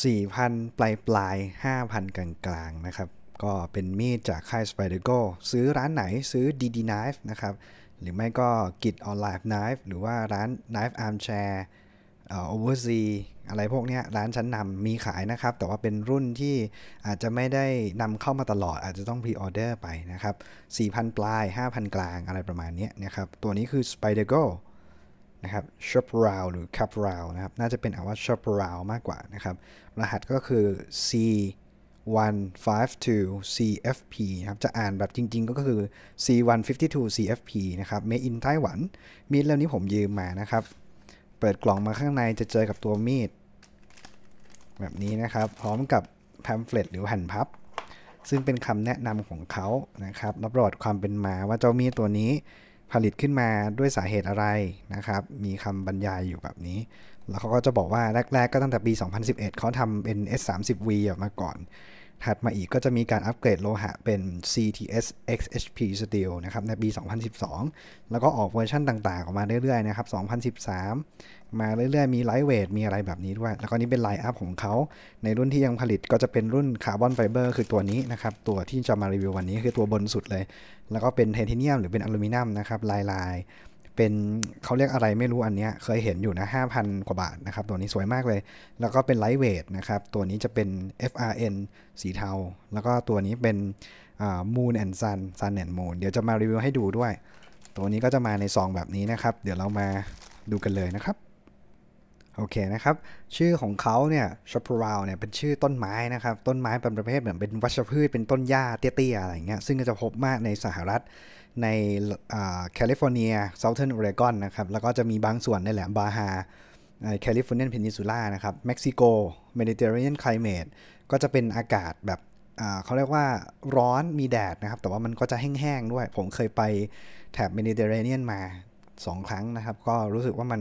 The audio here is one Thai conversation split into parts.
4,000 ปลายปลาย 5,000 กลางกลางนะครับ ก็เป็นมีดจากค่าย s p i d e r g o ซื้อร้านไหนซื้อ DD Knife นะครับ หรือไม่ก็กิจออนไลน์ Knife หรือว่าร้าน Knife Armchair เอ่อ OverZ อะไรพวกนี้ร้านชั้นนำมีขายนะครับ แต่ว่าเป็นรุ่นที่อาจจะไม่ได้นำเข้ามาตลอด อาจจะต้องพรีออเดอร์ไปนะครับ 4,000 ปลาย 5,000 กลางอะไรประมาณนี้นะครับ ตัวนี้คือ s p i d e r g o นะครับ shop round หรือ cup round นะครับ น่าจะเป็นอาว่า shop round มากกว่านะครับ รหัสก็คือ c 152 CFP นะครับ จะอ่านแบบจริงๆก็คือ C152 CFP นะครับ Made in Taiwan มีดเล่มนี้ผมยืมมานะครับ เปิดกล่องมาข้างในจะเจอกับตัวมีด แบบนี้นะครับ พร้อมกับแพมเฟลตหรือแผ่นพับ ซึ่งเป็นคำแนะนำของเขานะครับรับรอดความเป็นมาว่าเจ้ามีดตัวนี้ผลิตขึ้นมาด้วยสาเหตุอะไรนะครับ มีคำบรรยายอยู่แบบนี้ แล้วเขาก็จะบอกว่าแรกๆก็ตั้งแต่ปี 2011 เขาทำเป็น S30V ออกมาก่อนถัดมาอีกก็จะมีการอัปเกรดโลหะเป็น CTS XHP Steel นะครับ ในปี 2012 แล้วก็ออกเวอร์ชันต่างๆ ออกมาเรื่อยๆ นะครับ 2013 มาเรื่อยๆ มีไลท์เวทมีอะไรแบบนี้ด้วย แล้วก็นี่เป็นไลน์อัพของเขาในรุ่นที่ยังผลิตก็จะเป็นรุ่นคาร์บอนไฟเบอร์คือตัวนี้นะครับ ตัวที่จะมารีวิววันนี้คือตัวบนสุดเลย แล้วก็เป็นไทเทเนียมหรือเป็นอลูมิเนียมนะครับลายๆเป็นเขาเรียกอะไรไม่รู้อันเนี้ยเคยเห็นอยู่นะ5,000 กว่าบาทนะครับตัวนี้สวยมากเลย แล้วก็เป็นไลท์เวทนะครับตัวนี้จะเป็น FRN สีเทาแล้วก็ตัวนี้เป็น Moon and Sun Sun and Moon เดี๋ยวจะมารีวิวให้ดูด้วย ตัวนี้ก็จะมาในซองแบบนี้นะครับ เดี๋ยวเรามาดูกันเลยนะครับโอเคนะครับชื่อของเขาเนี่ยชอปราวเนี่ยเป็นชื่อต้นไม้นะครับต้นไม้เป็นประเภทเหมือนเป็นวัชพืช เป็นต้นหญ้าเตี้ยๆอะไรเงี้ยซึ่งจะพบมากในสหรัฐในแคลิฟอร์เนียเซาเทิร์นออริกอนนะครับแล้วก็จะมีบางส่วนในแหลมบาฮาแคลิฟอร์เนียนเพนินซูล่านะครับเม็กซิโกเมดิเตอร์เรเนียนคลเมตก็จะเป็นอากาศแบบเขาเรียกว่าร้อนมีแดดนะครับ แต่ว่ามันก็จะแห้งๆด้วย ผมเคยไปแถบเมดิเตอร์เรเนียนมา 2 ครั้งนะครับ ก็รู้สึกว่ามัน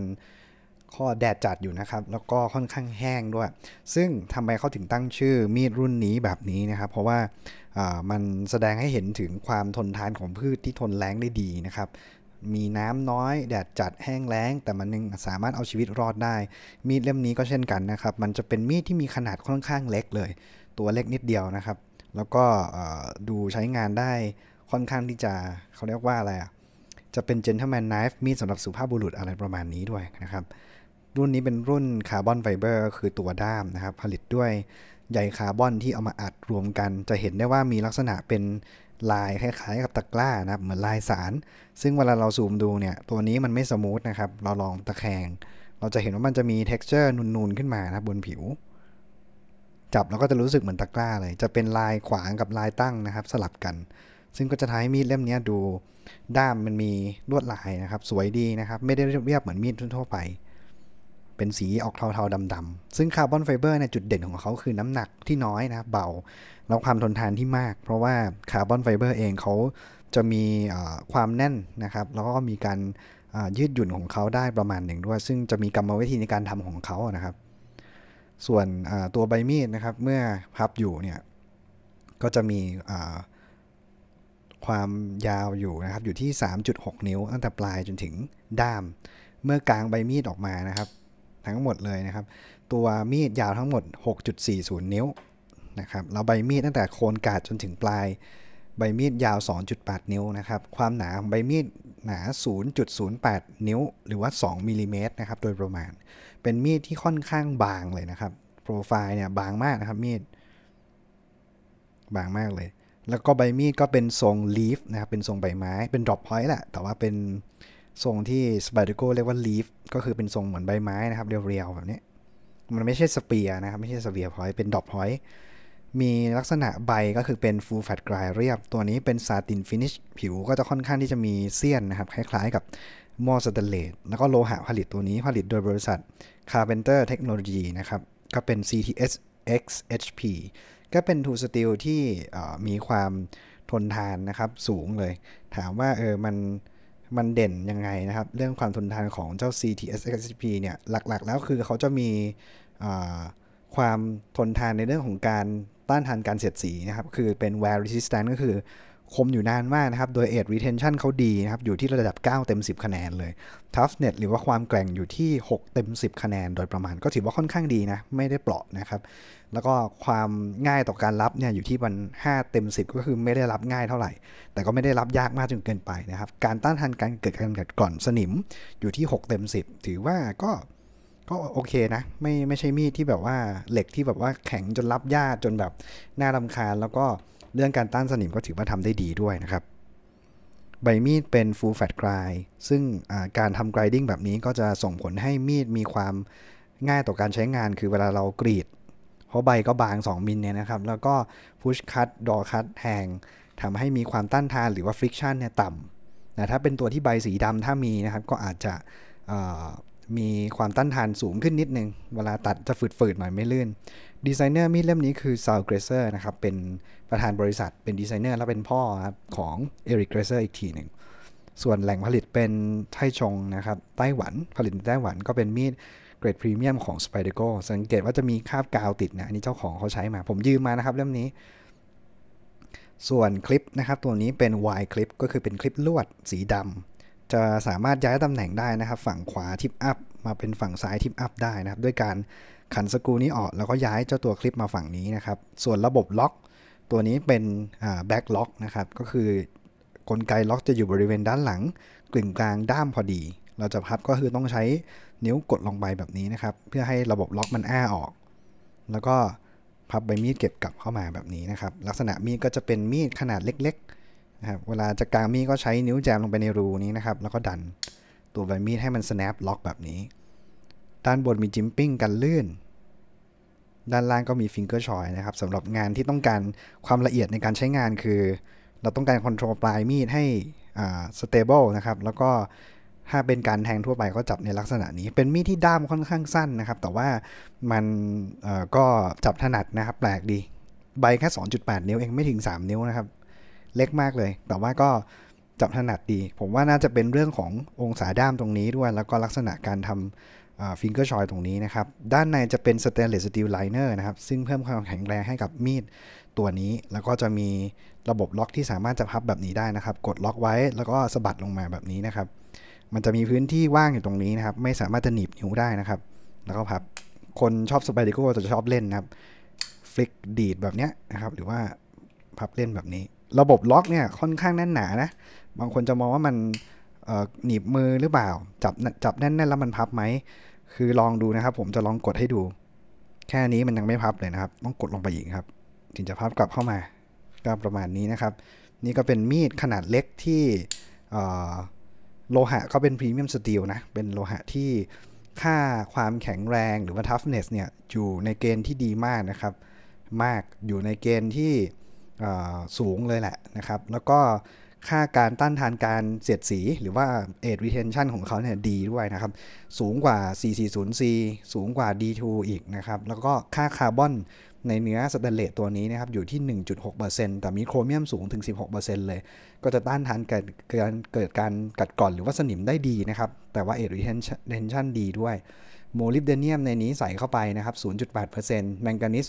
ก็แดดจัดอยู่นะครับ แล้วก็ค่อนข้างแห้งด้วย ซึ่งทำไมเขาถึงตั้งชื่อมีดรุ่นนี้แบบนี้นะครับ เพราะว่ามันแสดงให้เห็นถึงความทนทานของพืชที่ทนแรงได้ดีนะครับ มีน้ำน้อย แดดจัดแห้งแล้ง แต่มันยังสามารถเอาชีวิตรอดได้ มีดเล่มนี้ก็เช่นกันนะครับ มันจะเป็นมีดที่มีขนาดค่อนข้างเล็กเลย ตัวเล็กนิดเดียวนะครับ แล้วก็ดูใช้งานได้ค่อนข้างที่จะเขาเรียกว่าอะไรอ่ะจะเป็น gentleman knife มีดสำหรับสุภาพบุรุษอะไรประมาณนี้ด้วยนะครับรุ่นนี้เป็นรุ่นคาร์บอนไฟเบอร์คือตัวด้ามนะครับ ผลิตด้วยใยคาร์บอนที่เอามาอัดรวมกัน จะเห็นได้ว่ามีลักษณะเป็นลายคล้ายๆ กับตะกร้านะครับ เหมือนลายสาร ซึ่งเวลาเราซูมดูเนี่ย ตัวนี้มันไม่สมูทนะครับเราลองตะแคง เราจะเห็นว่ามันจะมี texture นูนๆ ขึ้นมานะครับบนผิว จับแล้วก็จะรู้สึกเหมือนตะกร้าเลยจะเป็นลายขวางกับลายตั้งนะครับ สลับกัน ซึ่งก็จะทำให้มีดเล่มนี้ดูด้ามมันมีลวดลายนะครับสวยดีนะครับไม่ได้เรียบเหมือนมีดทั่วไปเป็นสีออกเทาๆดำๆซึ่งคาร์บอนไฟเบอร์เนี่ยจุดเด่นของเขาคือน้ำหนักที่น้อยนะเบา แล้วความทนทานที่มาก เพราะว่าคาร์บอนไฟเบอร์ เองเขาจะมีความแน่นนะครับ แล้วก็มีการยืดหยุ่นของเขาได้ประมาณหนึ่งด้วย ซึ่งจะมีกรรมวิธีในการทำของเขานะครับ ส่วนตัวใบมีดนะครับ เมื่อพับอยู่เนี่ยก็จะมีความยาวอยู่นะครับ อยู่ที่ 3.6 นิ้ว ตั้งแต่ปลายจนถึงด้าม เมื่อกลางใบมีดออกมานะครับทั้งหมดเลยนะครับตัวมีดยาวทั้งหมด 6.40 นิ้วนะครับเราใบมีดตั้งแต่โคนกาดจนถึงปลาย ใบมีดยาว 2.8 นิ้วนะครับความหนาของใบมีด หนา 0.08 นิ้ว หรือว่า 2 มิลิเมตรนะครับโดยประมาณเป็นมีดที่ค่อนข้างบางเลยนะครับโปรไฟล์เนี่ยบางมากนะครับมีดบางมากเลยแล้วก็ใบมีดก็เป็นทรงลีฟนะครับ เป็นทรงใบไม้เป็นดรอปพอยต์แหละแต่ว่าเป็นทรงที่สปาดตโกเรียกว่าลีฟก็คือเป็นทรงเหมือนใบไม้นะครับเรียวๆแบบนี้ มันไม่ใช่สเปียนะครับ ไม่ใช่สเปียพอยเป็นดอกพอยมีลักษณะใบก็คือเป็นฟูลแฟตกลายเรียบตัวนี้เป็นซาตินฟินิชผิว ก็จะค่อนข้างที่จะมีเซียนนะครับ คล้ายๆ กับมอสเตเลตแล้วก็โลหะผลิตตัวนี้ผลิตโดยบริษัท Carpenter Technology นะครับ ก็เป็น CTS XHP ก็เป็นทูสตีลที่มีความทนทานนะครับสูงเลย ถามว่าเออมันมันเด่นยังไงนะครับ เรื่องความทนทานของเจ้า CTS XP เนี่ยหลัก ๆ แล้วคือเขาจะมีความทนทานในเรื่องของการต้านทานการเสียดสีนะครับ คือเป็น wear r e s i s t a n t ก็คือคมอยู่นานมากนะครับ โดยเอทรีเทนชันเขาดีนะครับ อยู่ที่ระดับ 9 เต็ม 10 คะแนนเลยทัฟเน็ตหรือว่าความแกร่งอยู่ที่ 6 เต็ม 10 คะแนน โดยประมาณก็ถือว่าค่อนข้างดีนะ ไม่ได้เปราะนะครับ แล้วก็ความง่ายต่อการรับเนี่ยอยู่ที่มัน 5 เต็ม 10 ก็คือไม่ได้รับง่ายเท่าไหร่ แต่ก็ไม่ได้รับยากมากจนเกินไปนะครับ การต้านทานการเกิดการกัดก่อนสนิมอยู่ที่ 6 เต็ม 10 ถือว่าก็ ก็โอเคนะ ไม่ไม่ใช่มีดที่แบบว่าเหล็กที่แบบว่าแข็งจนรับยากจนแบบน่ารำคาญแล้วก็เรื่องการต้านสนิมก็ถือว่าทำได้ดีด้วยนะครับ ใบมีดเป็น full fat grind ซึ่งการทำ grinding แบบนี้ก็จะส่งผลให้มีดมีความง่ายต่อการใช้งาน คือเวลาเรากรีด เพราะใบก็บาง 2 มิลเนี่ยนะครับ แล้วก็ push cut draw cut แทงทำให้มีความต้านทานหรือว่า friction เนี่ยต่ำนะถ้าเป็นตัวที่ใบสีดำถ้ามีนะครับก็อาจจะมีความต้านทานสูงขึ้นนิดนึงเวลาตัดจะฝืดๆ หน่อยไม่ลื่นดีไซเนอร์มีดเล่มนี้คือซาวเกรเซอร์นะครับ เป็นประธานบริษัท เป็นดีไซเนอร์และเป็นพ่อครับของเอริกเกรเซอร์อีกทีหนึ่งส่วนแหล่งผลิตเป็นไทชงนะครับไต้หวัน ผลิตในไต้หวันก็เป็นมีด เกรดพรีเมียมของสไปเดโกสังเกตว่าจะมีคาบกาวติดนะ อันนี้เจ้าของเขาใช้มา ผมยืมมานะครับเล่มนี้ ส่วนคลิปนะครับ ตัวนี้เป็น Y คลิปก็คือเป็นคลิปลวดสีดำจะสามารถย้ายตำแหน่งได้นะครับ ฝั่งขวาทิปอัพมาเป็นฝั่งซ้ายทิปอัพได้นะครับ ด้วยการขันสกูนี้ออกแล้วก็ย้ายเจ้าตัวคลิปมาฝั่งนี้นะครับส่วนระบบล็อก ตัวนี้เป็นแบ็กล็อกนะครับก็คือกลไกล็อกจะอยู่บริเวณด้านหลัง กลึงกลางด้ามพอดี เราจะพับก็คือต้องใช้นิ้วกดลงไปแบบนี้นะครับเพื่อให้ระบบล็อกมันแอ้ออกแล้วก็พับใบมีดเก็บกลับเข้ามาแบบนี้นะครับ ลักษณะมีดก็จะเป็นมีดขนาดเล็กๆนะครับเวลาจะกางมีด ก็ใช้นิ้วแจมลงไปในรูนี้นะครับแล้วก็ดันตัวใบมีดให้มัน snap ล็อกแบบนี้ด้านบนมีจิมปิ้งกันลื่น ด้านล่างก็มีฟิงเกอร์ชอยนะครับ สำหรับงานที่ต้องการความละเอียดในการใช้งานคือ เราต้องการคอนโทรลปลายมีดให้สเตเบิลนะครับ แล้วก็ถ้าเป็นการแทงทั่วไปก็จับในลักษณะนี้ เป็นมีดที่ด้ามค่อนข้างสั้นนะครับ แต่ว่ามันก็จับถนัดนะครับแปลกดี ใบแค่2.8 นิ้วเองไม่ถึง 3 นิ้วนะครับ เล็กมากเลย แต่ว่าก็จับถนัดดี ผมว่าน่าจะเป็นเรื่องขององศาด้ามตรงนี้ด้วย แล้วก็ลักษณะการทำฟิงเกอร์ชอย ตรงนี้นะครับ ด้านในจะเป็นสเตนเลสสตีลไลเนอร์นะครับซึ่งเพิ่มความแข็งแรงให้กับมีดตัวนี้ แล้วก็จะมีระบบล็อกที่สามารถจะพับแบบนี้ได้นะครับ กดล็อกไว้แล้วก็สะบัดลงมาแบบนี้นะครับ มันจะมีพื้นที่ว่างอยู่ตรงนี้นะครับ ไม่สามารถจะหนีบนิ้วได้นะครับ แล้วก็พับคนชอบสไปเดโก้จะชอบเล่นนะครับฟลิกดีดแบบนี้นะครับหรือว่าพับเล่นแบบนี้ ระบบล็อกเนี่ยค่อนข้างแน่นหนานะบางคนจะมองว่ามันหนีบมือหรือเปล่าจับจับแน่นๆ แล้วมันพับไหมคือลองดูนะครับ ผมจะลองกดให้ดู แค่นี้มันยังไม่พับเลยนะครับต้องกดลงไปอีกครับถึงจะพับกลับเข้ามาก็ประมาณนี้นะครับ นี่ก็เป็นมีดขนาดเล็กที่โลหะก็เป็นพรีเมียมสตีลนะ เป็นโลหะที่ค่าความแข็งแรงหรือว่าทัฟเนสเนี่ยอยู่ในเกณฑ์ที่ดีมากนะครับ มากอยู่ในเกณฑ์ที่สูงเลยแหละนะครับ แล้วก็ค่าการต้านทานการเสียดสีหรือว่า a อท retention ของเขาเนี่ยดีด้วยนะครับ สูงกว่า c 4 0 c สูงกว่า D2 อีกนะครับ แล้วก็ค่าคาร์บอนในเนื้อสแตนเลสตัวนี้นะครับ อยู่ที่ 1.6%แต่มีโครเมียมสูงถึง 16%เลย ก็จะต้านทานการเกิดเกิดการกัดกร่อนหรือว่าสนิมได้ดีนะครับ แต่ว่า a อท retention ดีด้วยโมลิบเดเนียมในนี้ใส่เข้าไปนะครับ 0.8%แมงกานิส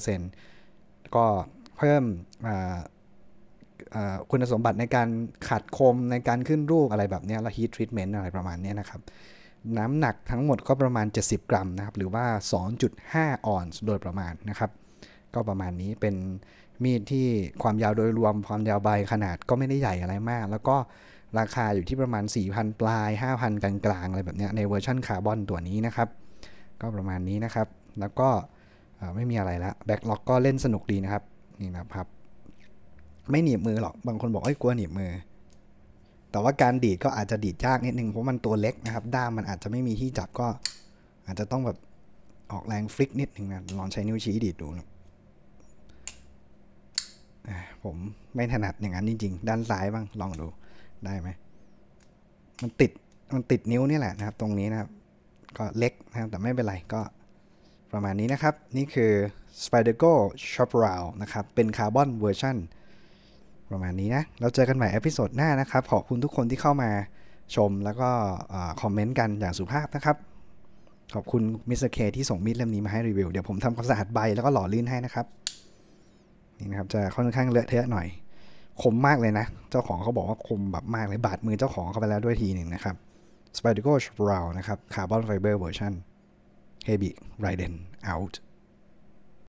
0.5%ก็เพิ่มคุณสมบัติในการขัดคมในการขึ้นรูปอะไรแบบนี้และฮีททรีทเมนต์อะไรประมาณนี้นะครับ น้ำหนักทั้งหมดก็ประมาณ 70 กรัมนะครับ หรือว่า 2.5ออนซ์โดยประมาณนะครับ ก็ประมาณนี้เป็นมีดที่ความยาวโดยรวม ความยาวใบขนาดก็ไม่ได้ใหญ่อะไรมาก แล้วก็ราคาอยู่ที่ประมาณ 4,000 ปลาย 5,000 กลางๆอะไรแบบนี้ในเวอร์ชั่นคาร์บอนตัวนี้นะครับก็ประมาณนี้นะครับ แล้วก็ไม่มีอะไรละแบ็กล็อกก็เล่นสนุกดีนะครับนี่นะครับไม่หนีบมือหรอก บางคนบอกเอ้ยกลัวหนีบมือ แต่ว่าการดีดก็อาจจะดีดยากนิดนึงเพราะมันตัวเล็กนะครับ ด้ามมันอาจจะไม่มีที่จับก็ อาจจะต้องแบบออกแรงฟลิกนิดนึงนะลองใช้นิ้วชี้ดีดดูนะผมไม่ถนัดอย่างนั้นจริงๆด้านซ้ายบ้าง ลองดูได้ไหมมันติด มันติดนิ้วนี่แหละนะครับ ตรงนี้นะครับ ก็เล็กนะครับ แต่ไม่เป็นไรก็ประมาณนี้นะครับ นี่คือ s p i d e r g o s h o p r o d นะครับ เป็นคาร์บอนเวอร์ชันประมาณนี้นะเราเจอกันใหม่เอพิโซดหน้านะครับ ขอบคุณทุกคนที่เข้ามาชมแล้วก็คอมเมนต์กัน อย่างสุภาพนะครับ ขอบคุณมิสเตอร์เคที่ส่งมีดเล่มนี้มาให้รีวิว เดี๋ยวผมทำความสะอาดใบ แล้วก็หล่อลื่นให้นะครับ นี่นะครับ จะค่อนข้างเลอะเทอะหน่อย คมมากเลยนะ เจ้าของเขาบอกว่าคมแบบมากเลย บาดมือเจ้าของเขาไปแล้วด้วยทีหนึ่งนะครับสไปเดอร์โกชบราวนะครับคาร์บอนไฟเบอร์เวอร์ชันเฮบิไรเดนเอาท์